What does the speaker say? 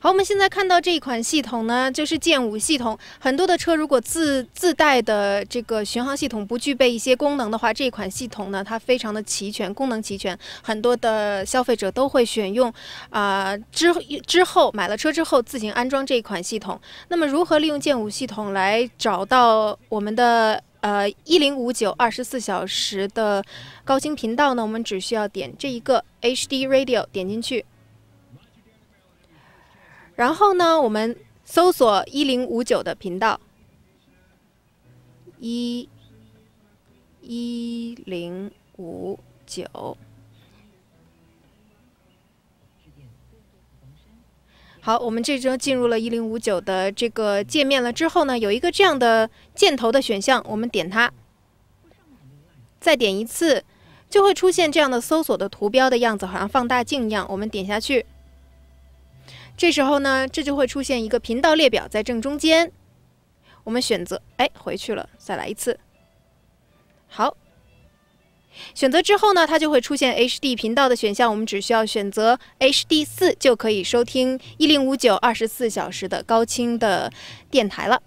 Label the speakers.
Speaker 1: 好，我们现在看到这一款系统呢，就是剑五系统。很多的车如果自自带的这个巡航系统不具备一些功能的话，这一款系统呢，它非常的齐全，功能齐全，很多的消费者都会选用。啊，之之后买了车之后自行安装这一款系统。那么如何利用剑五系统来找到我们的呃一零五九二十四小时的高清频道呢？我们只需要点这一个 HD Radio，点进去。然后呢，我们搜索一零五九的频道，一，一零五九。好，我们这周进入了一零五九的这个界面了之后呢，有一个这样的箭头的选项，我们点它，再点一次，就会出现这样的搜索的图标的样子，好像放大镜一样，我们点下去。这时候呢，这就会出现一个频道列表在正中间，我们选择，哎，回去了，再来一次。好，选择之后呢，它就会出现 HD 频道的选项，我们只需要选择 HD 四就可以收听一零五九二十四小时的高清的电台了。